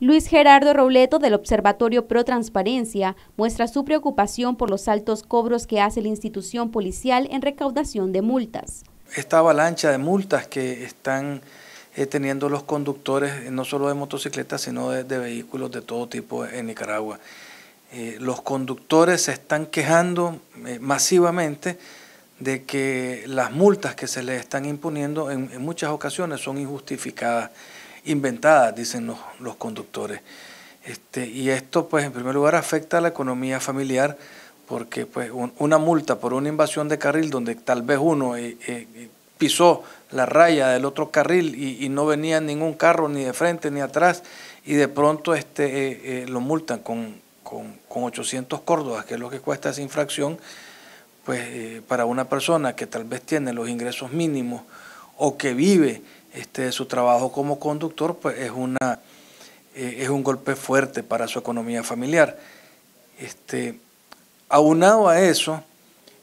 Luis Gerardo Robleto del Observatorio Pro Transparencia muestra su preocupación por los altos cobros que hace la institución policial en recaudación de multas. Esta avalancha de multas que están eh, teniendo los conductores, eh, no solo de motocicletas, sino de, vehículos de todo tipo en Nicaragua. Eh, los conductores se están quejando masivamente de que las multas que se les están imponiendo en muchas ocasiones son injustificadas inventadas, dicen los, conductores. Este, y esto, pues, en primer lugar, afecta a la economía familiar porque pues, una multa por una invasión de carril donde tal vez uno eh, eh, pisó la raya del otro carril y, no venía ningún carro ni de frente ni atrás y de pronto este, eh, lo multan con, con 800 córdobas, que es lo que cuesta esa infracción, pues para una persona que tal vez tiene los ingresos mínimos o que vive este, su trabajo como conductor pues es, una, eh, es un golpe fuerte para su economía familiar. Este, aunado a eso,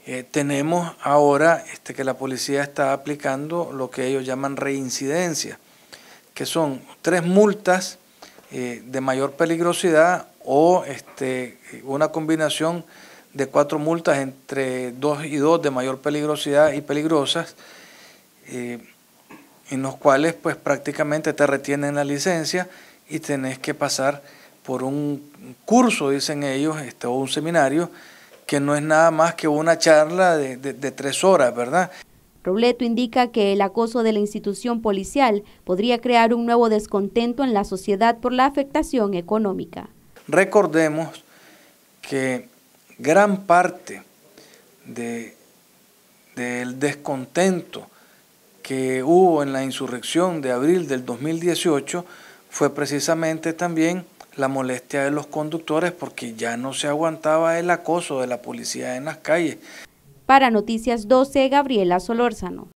eh, tenemos ahora este, que la policía está aplicando lo que ellos llaman reincidencia, que son tres multas eh, de mayor peligrosidad o este, una combinación de cuatro multas entre dos y dos de mayor peligrosidad y peligrosas en los cuales pues prácticamente te retienen la licencia y tenés que pasar por un curso, dicen ellos, este, o un seminario, que no es nada más que una charla de, tres horas, ¿verdad? Robleto indica que el acoso de la institución policial podría crear un nuevo descontento en la sociedad por la afectación económica. Recordemos que gran parte del descontento que hubo en la insurrección de abril del 2018 fue precisamente también la molestia de los conductores porque ya no se aguantaba el acoso de la policía en las calles. Para Noticias 12, Gabriela Solórzano.